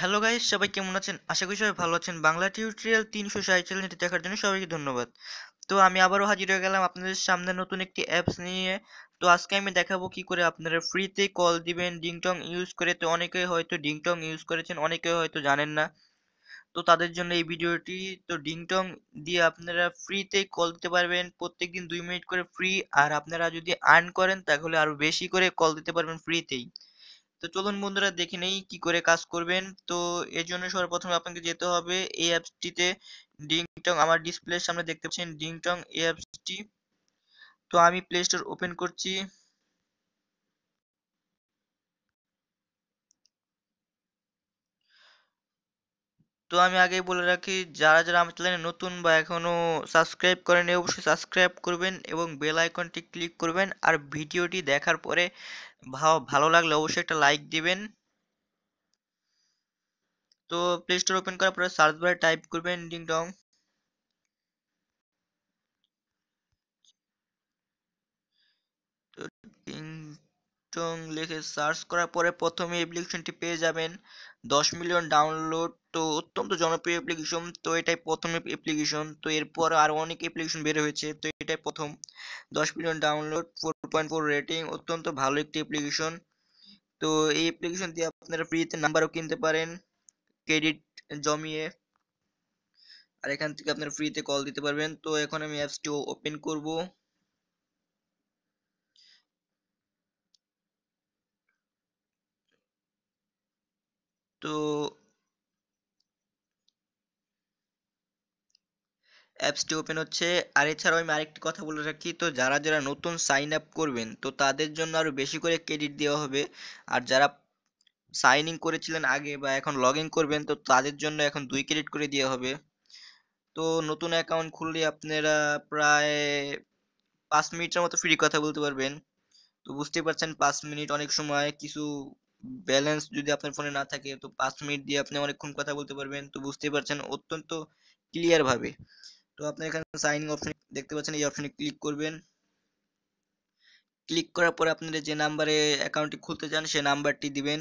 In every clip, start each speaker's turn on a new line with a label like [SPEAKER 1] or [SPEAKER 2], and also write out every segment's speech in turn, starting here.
[SPEAKER 1] hello guys সবাই কেমন আছেন আশা করি সবাই ভালো আছেন বাংলা টিউটোরিয়াল তিনশো ষাট চ্যানেলটি দেখার জন্য সবাইকে ধন্যবাদ তো আমি আবারও হাজির হয়ে গেলাম আপনাদের সামনে নতুন একটি অ্যাপস নিয়ে তো আজকে আমি দেখাবো কি করে আপনারা ফ্রিতে কল দিবেন ডিংটং ইউজ করে তো অনেকে হয়তো ডিংটং ইউজ করেছেন অনেকে হয়তো জানেন না তো তাদের জন্য এই ভিডিওটি তো ডিংটং দিয়ে আপনারা ফ্রিতে কল দিতে পারবেন প্রত্যেকদিন দুই মিনিট করে ফ্রি আর আপনারা যদি আর্ন করেন তাহলে আরও বেশি করে কল দিতে পারবেন ফ্রিতেই তো চলুন বন্ধুরা দেখে নেই কি করে কাজ করবেন তো এর জন্য সর্বপ্রথমে আপনাকে যেতে হবে এই অ্যাপসটিতে ডিংটং আমার ডিসপ্লের সামনে দেখতে পাচ্ছেন ডিংটং এই অ্যাপসটি তো আমি প্লে স্টোর ওপেন করছি তো আমি আগে বলে রাখি যারা যারা আমার চ্যানেলে নতুন বা এখনও সাবস্ক্রাইব করেনি অবশ্যই সাবস্ক্রাইব করবেন এবং বেল আইকনটি ক্লিক করবেন আর ভিডিওটি দেখার পরে ভালো লাগলে অবশ্যই একটা লাইক দিবেন তো প্লে স্টোর ওপেন করার পরে সার্চ বারে টাইপ করবেন ডিং ডং লিখে সার্চ করার পরে প্রথমে অ্যাপ্লিকেশনটি পেয়ে যাবেন দশ মিলিয়ন ডাউনলোড তো অত্যন্ত জনপ্রিয় অ্যাপ্লিকেশন তো এটাই প্রথমে অ্যাপ্লিকেশন তো এরপর আরও অনেক অ্যাপ্লিকেশন বের হয়েছে তো এটাই প্রথম দশ million download four point four rating অত্যন্ত ভালো একটি অ্যাপ্লিকেশন তো এই অ্যাপ্লিকেশন দিয়ে আপনারা ফ্রিতে নাম্বারও কিনতে পারেন ক্রেডিট জমিয়ে আর এখান থেকে আপনারা ফ্রিতে কল দিতে পারবেন তো এখন আমি অ্যাপসটি ওপেন করব তো অ্যাপসটি ওপেন হচ্ছে আর এছাড়াও আমি আরেকটি কথা বলে রাখি তো যারা যারা নতুন সাইন আপ করবেন তো তাদের জন্য আরও বেশি করে ক্রেডিট দেওয়া হবে আর যারা সাইন ইন করেছিলেন আগে বা এখন লগ করবেন তো তাদের জন্য এখন দুই ক্রেডিট করে দেওয়া হবে তো নতুন অ্যাকাউন্ট খুললে আপনারা প্রায় পাঁচ মিনিটের মতো ফ্রি কথা বলতে পারবেন তো বুঝতেই পারছেন পাঁচ মিনিট অনেক সময় কিছু ব্যালেন্স যদি আপনার ফোনে না থাকে তো পাঁচ মিনিট দিয়ে আপনি অনেকক্ষণ কথা বলতে পারবেন তো বুঝতেই পারছেন অত্যন্ত ক্লিয়ারভাবে তো আপনার এখানে সাইনিং অপশন দেখতে পাচ্ছেন এই অপশনে ক্লিক করবেন ক্লিক করার পরে আপনারা যে নাম্বারে অ্যাকাউন্টটি খুলতে চান সে নাম্বারটি দিবেন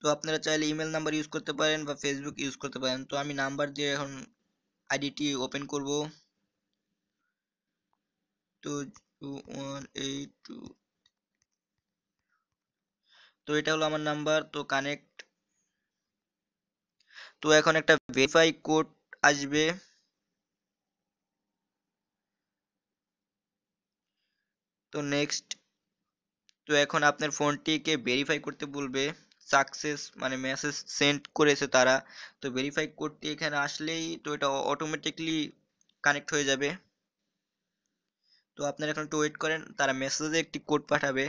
[SPEAKER 1] তো আপনারা চাইলে ইমেল নাম্বার ইউজ করতে পারেন বা ফেসবুক ইউজ করতে পারেন তো আমি নাম্বার দিয়ে এখন আইডিটি ওপেন করব তো ওয়ান এইট টু তো এটা হলো আমার নাম্বার তো কানেক্ট তো এখন একটা ভেরিফাই কোড আসবে তো নেক্সট তো এখন আপনার ফোনটিকে ভেরিফাই করতে বলবে সাকসেস মানে মেসেজ সেন্ড করেছে তারা তো ভেরিফাই করতে এখানে আসলেই তো এটা অটোমেটিকলি কানেক্ট হয়ে যাবে তো আপনারা এখন একটু ওয়েট করেন তারা মেসেজে একটি কোড পাঠাবে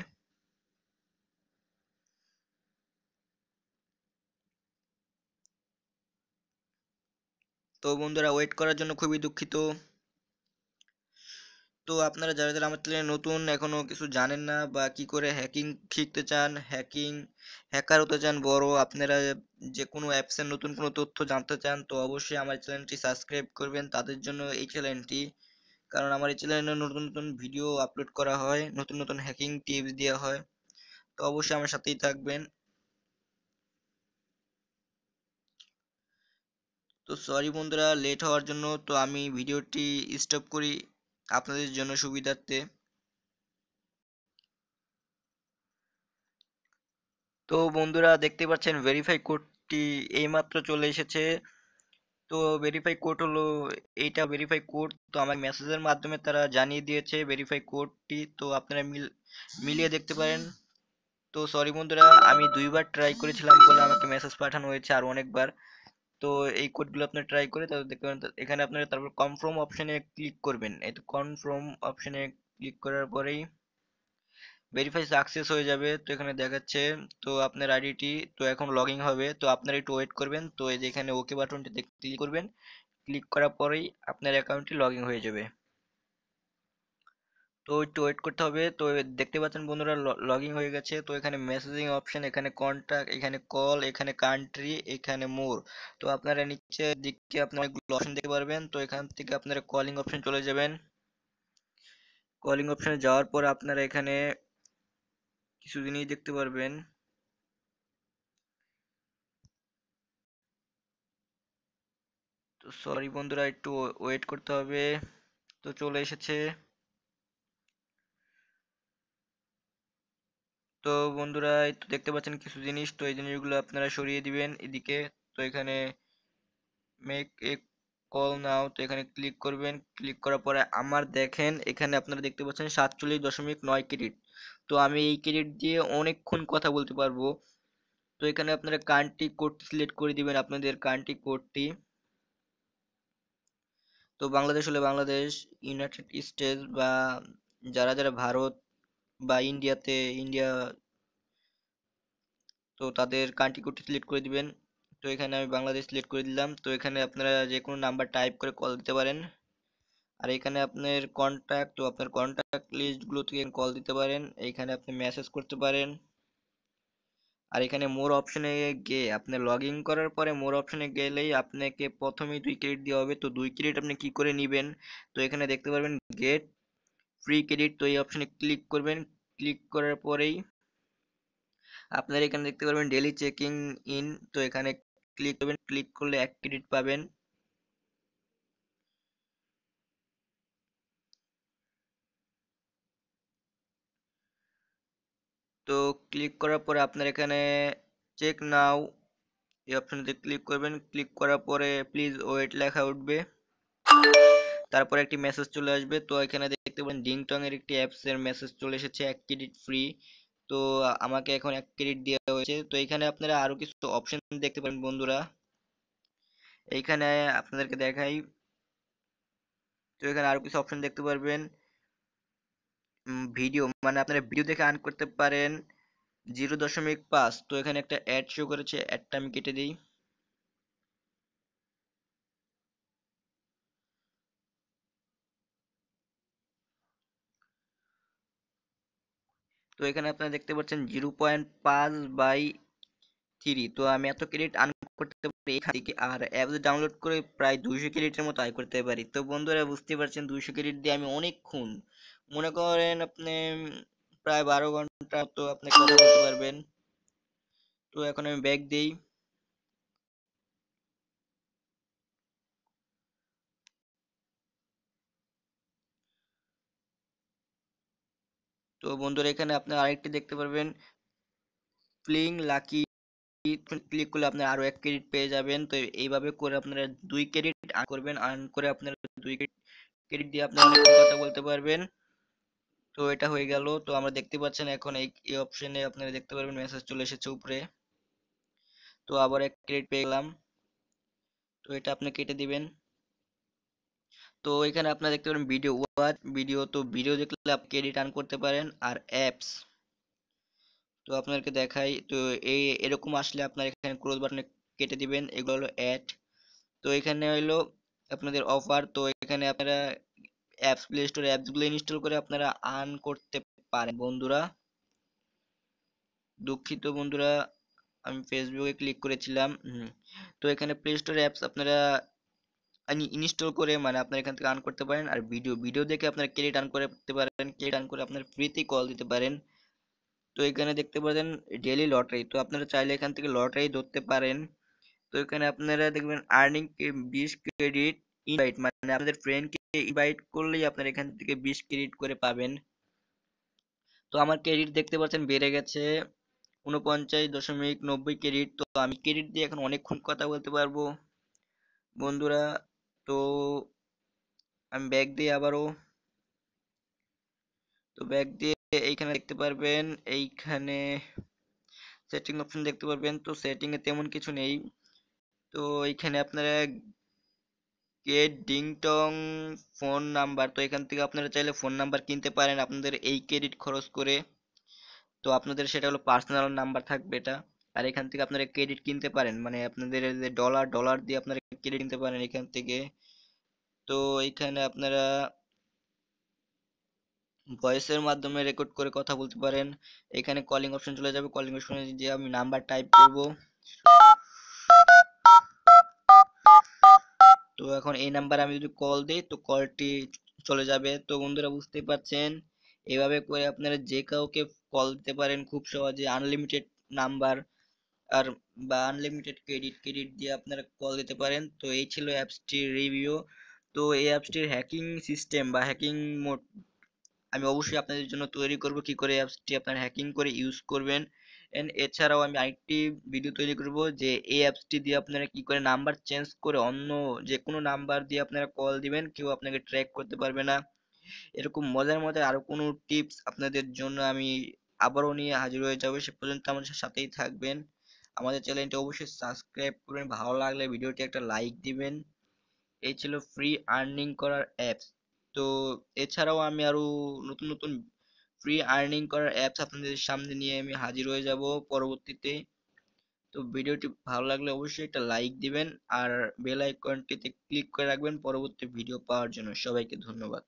[SPEAKER 1] তো বন্ধুরা ওয়েট করার জন্য খুবই দুঃখিত তো আপনারা যারা যারা আমার চ্যানেলে নতুন এখনও কিছু জানেন না বা কি করে হ্যাকিং শিখতে চান হ্যাকিং হ্যাকার হতে চান বড় আপনারা যে কোনো অ্যাপসের নতুন কোনো তথ্য জানতে চান তো অবশ্যই আমার চ্যানেলটি সাবস্ক্রাইব করবেন তাদের জন্য এই চ্যানেলটি কারণ আমার এই চ্যানেলে নতুন নতুন ভিডিও আপলোড করা হয় নতুন নতুন হ্যাকিং টিপস দেওয়া হয় তো অবশ্যই আমার সাথেই থাকবেন তো সরি বন্ধুরা লেট হওয়ার জন্য তো আমি ভিডিওটি স্টপ করি আপনাদের জন্য সুবিধার্থে তো বন্ধুরা দেখতে পাচ্ছেন ভেরিফাই কোডটি এইমাত্র চলে এসেছে তো ভেরিফাই কোড হলো এইটা ভেরিফাই কোড তো আমার মেসেজের মাধ্যমে তারা জানিয়ে দিয়েছে ভেরিফাই কোডটি তো আপনারা মিল মিলিয়ে দেখতে পারেন তো সরি বন্ধুরা আমি দুইবার ট্রাই করেছিলাম বলে আমাকে মেসেজ পাঠানো হয়েছে আর অনেকবার তো এই কোডগুলো আপনি ট্রাই করে তাহলে দেখতে পারেন এখানে আপনারা তারপর কনফার্ম অপশানে ক্লিক করবেন এই তো কনফার্ম অপশানে ক্লিক করার পরেই ভেরিফাই সাকসেস হয়ে যাবে তো এখানে দেখাচ্ছে তো আপনার আইডিটি তো এখন লগিং হবে তো আপনারা একটু ওয়েট করবেন তো এই যে এখানে ওকে বাটনটি ক্লিক করবেন ক্লিক করার পরেই আপনার অ্যাকাউন্টটি লগিং হয়ে যাবে তো একটু ওয়েট করতে হবে তো দেখতে পাচ্ছেন বন্ধুরা লগিং হয়ে গেছে তো এখানে মেসেজিং অপশন এখানে কন্ট্যাক্ট এখানে কল এখানে কান্ট্রি এখানে মোর তো আপনারা নিচে দিকে আপনারা অনেকগুলো অপশন দেখতে পারবেন তো এখান থেকে আপনারা কলিং অপশন চলে যাবেন কলিং অপশনে যাওয়ার পর আপনারা এখানে কিছু জিনিস দেখতে পারবেন তো সরি বন্ধুরা একটু ওয়েট করতে হবে তো চলে এসেছে তো বন্ধুরা তো দেখতে পাচ্ছেন কিছু জিনিস তো এই জিনিসগুলো আপনারা সরিয়ে দিবেন এদিকে তো এখানে মেক এ কল নাও তো এখানে ক্লিক করবেন ক্লিক করার পরে আমার দেখেন এখানে আপনারা দেখতে পাচ্ছেন সাতচল্লিশ দশমিক নয় ক্রেডিট তো আমি এই ক্রেডিট দিয়ে অনেকক্ষণ কথা বলতে পারবো তো এখানে আপনারা কান্ট্রি কোডটি সিলেক্ট করে দিবেন আপনাদের কান্ট্রি কোডটি তো বাংলাদেশ হলে বাংলাদেশ ইউনাইটেড স্টেটস বা যারা যারা ভারত বা ইন্ডিয়াতে ইন্ডিয়া তো তাদের কান্ট্রি কোডটি সিলেক্ট করে দিবেন তো এখানে আমি বাংলাদেশ সিলেক্ট করে দিলাম তো এখানে আপনারা যে কোনো নাম্বার টাইপ করে কল দিতে পারেন আর এখানে আপনার কন্ট্যাক্ট তো আপনার কন্ট্যাক্ট লিস্টগুলো থেকে কল দিতে পারেন এখানে আপনি মেসেজ করতে পারেন আর এখানে মোর অপশনে গিয়ে আপনি লগ ইন করার পরে মোর অপশনে গেলেই আপনাকে প্রথমেই দুই ক্রেডিট দেওয়া হবে তো দুই ক্রেডিট আপনি কি করে নেবেন তো এখানে দেখতে পারবেন গেট ফ্রি ক্রেডিট তো এই অপশানে ক্লিক করবেন ক্লিক করার পরেই আপনারা এখানে দেখতে পারবেন ডেলি চেকিং ইন তো এখানে ক্লিক করবেন ক্লিক করলে এক ক্রেডিট পাবেন তো ক্লিক করার পরে আপনার এখানে চেক নাও এই অপশানটিতে ক্লিক করবেন ক্লিক করার পরে প্লিজ ওয়েট লেখা উঠবে তারপর একটি মেসেজ চলে আসবে তো এখানে দেখতে পারেন ডিংটং এর একটি অ্যাপসের মেসেজ চলে এসেছে এক ক্রেডিট ফ্রি তো আমাকে এখন এক ক্রেডিট দেওয়া হয়েছে তো এখানে আপনারা আরও কিছু অপশন দেখতে পারেন বন্ধুরা এইখানে আপনাদেরকে দেখাই তো এখানে আরও কিছু অপশন দেখতে পারবেন ভিডিও মানে আপনারা ভিডিও দেখে আর্ন করতে পারেন জিরো দশমিক পাঁচ তো এখানে একটা অ্যাড শো করেছে অ্যাডটা আমি কেটে দিই তো এখানে আপনারা দেখতে পাচ্ছেন জিরো পয়েন্ট পাঁচ বাই থ্রি তো আমি এত ক্রেডিট আর্ন করতে পারি এখান থেকে আর অ্যাপস ডাউনলোড করে প্রায় দুইশো ক্রেডিটের মতো আয় করতে পারি তো বন্ধুরা বুঝতে পারছেন দুইশো ক্রেডিট দিয়ে আমি অনেকক্ষণ মনে করেন আপনি প্রায় বারো ঘন্টা তো আপনি কথা বলতে পারবেন তো এখন আমি ব্যাগ দিই তো বন্ধুরা এখানে আপনার আরেকটি দেখতে পারবেন প্লিং লাকি ক্লিক করলে আপনার আরও এক ক্রেডিট পেয়ে যাবেন তো এইভাবে করে আপনারা দুই ক্রেডিট আর্ন করবেন আর্ন করে আপনারা দুই ক্রেডিট দিয়ে আপনার অনেক কথা বলতে পারবেন তো এটা হয়ে গেল তো আমরা দেখতে পাচ্ছেন এখন এই অপশনে আপনারা দেখতে পারবেন মেসেজ চলে এসেছে উপরে তো আবার এক ক্রেডিট পেয়ে গেলাম তো এটা আপনি কেটে দিবেন তো এখানে আপনারা দেখতে পারেন ভিডিও ওয়াচ ভিডিও তো ভিডিও দেখলে আপনি রিটার্ন করতে পারেন আর অ্যাপস তো আপনাদেরকে দেখাই তো এই এরকম আসলে আপনার এখানে ক্রোজ বাটনে কেটে দিবেন এগুলো হলো অ্যাড তো এখানে হলো আপনাদের অফার তো এখানে আপনারা অ্যাপস প্লে স্টোর অ্যাপসগুলো ইনস্টল করে আপনারা আর্ন করতে পারেন বন্ধুরা দুঃখিত বন্ধুরা আমি ফেসবুকে ক্লিক করেছিলাম তো এখানে প্লে স্টোর অ্যাপস আপনারা ইনস্টল করে মানে আপনার এখান থেকে আর্ন করতে পারেন আর ভিডিও ভিডিও দেখে আপনার ক্রেডিট আর্ন করতে পারেন ক্রেডিট আর্ন করে আপনার ফ্রিতে কল দিতে পারেন তো এখানে দেখতে পারেন ডেলি লটারি তো আপনারা চাইলে এখান থেকে লটারি ধরতে পারেন তো এখানে আপনারা দেখবেন আর্নিং বিশ ক্রেডিট ইনভাইট মানে আপনাদের ফ্রেন্ডকে ইনভাইট করলেই আপনারা এখান থেকে বিশ ক্রেডিট করে পাবেন তো আমার ক্রেডিট দেখতে পাচ্ছেন বেড়ে গেছে উনপঞ্চাশ দশমিক নব্বই ক্রেডিট তো আমি ক্রেডিট দিয়ে এখন অনেকক্ষণ কথা বলতে পারবো বন্ধুরা তো আমি ব্যাগ দিয়ে আবারও তো ব্যাগ দিয়ে এইখানে দেখতে পারবেন এইখানে সেটিং অপশন দেখতে পারবেন তো সেটিংয়ে তেমন কিছু নেই তো এইখানে আপনারা গেট ডিংটং ফোন নাম্বার তো এখান থেকে আপনারা চাইলে ফোন নাম্বার কিনতে পারেন আপনাদের এই ক্রেডিট খরচ করে তো আপনাদের সেটা হলো পার্সোনাল নাম্বার থাকবে এটা আর এখান থেকে আপনারা ক্রেডিট কিনতে পারেন মানে আপনাদের যে ডলার ডলার দিয়ে আপনারা ক্রেডিট কিনতে পারেন এখান থেকে তো এখানে আপনারা ভয়েসের মাধ্যমে রেকর্ড করে কথা বলতে পারেন এখানে কলিং অপশন চলে যাবে কলিং অপশনে যে আমি নাম্বার টাইপ করব তো এখন এই নাম্বারে আমি যদি কল দিই তো কলটি চলে যাবে তো বন্ধুরা বুঝতে পারছেন এভাবে করে আপনারা যে কাউকে কল দিতে পারেন খুব সহজে আনলিমিটেড নাম্বার আর বা আনলিমিটেড ক্রেডিট ক্রেডিট দিয়ে আপনারা কল দিতে পারেন তো এই ছিল অ্যাপসটির রিভিউ তো এই অ্যাপসটির হ্যাকিং সিস্টেম বা হ্যাকিং মোড আমি অবশ্যই আপনাদের জন্য তৈরি করব কি করে অ্যাপসটি আপনারা হ্যাকিং করে ইউজ করবেন এন্ড এছাড়াও আমি আরেকটি ভিডিও তৈরি করব যে এই অ্যাপসটি দিয়ে আপনারা কি করে নাম্বার চেঞ্জ করে অন্য যে কোনো নাম্বার দিয়ে আপনারা কল দিবেন কেউ আপনাকে ট্র্যাক করতে পারবে না এরকম মজার মজার আরও কোনো টিপস আপনাদের জন্য আমি আবারও নিয়ে হাজির হয়ে যাবো সে পর্যন্ত আমার সাথেই থাকবেন আমাদের চ্যানেলটি অবশ্যই সাবস্ক্রাইব করবেন ভালো লাগলে ভিডিওটি একটা লাইক দিবেন এই ছিল ফ্রি আর্নিং করার অ্যাপস তো এছাড়াও আমি আরও নতুন নতুন ফ্রি আর্নিং করার অ্যাপস আপনাদের সামনে নিয়ে আমি হাজির হয়ে যাব পরবর্তীতে তো ভিডিওটি ভালো লাগলে অবশ্যই একটা লাইক দিবেন আর বেল আইকনটিতে ক্লিক করে রাখবেন পরবর্তী ভিডিও পাওয়ার জন্য সবাইকে ধন্যবাদ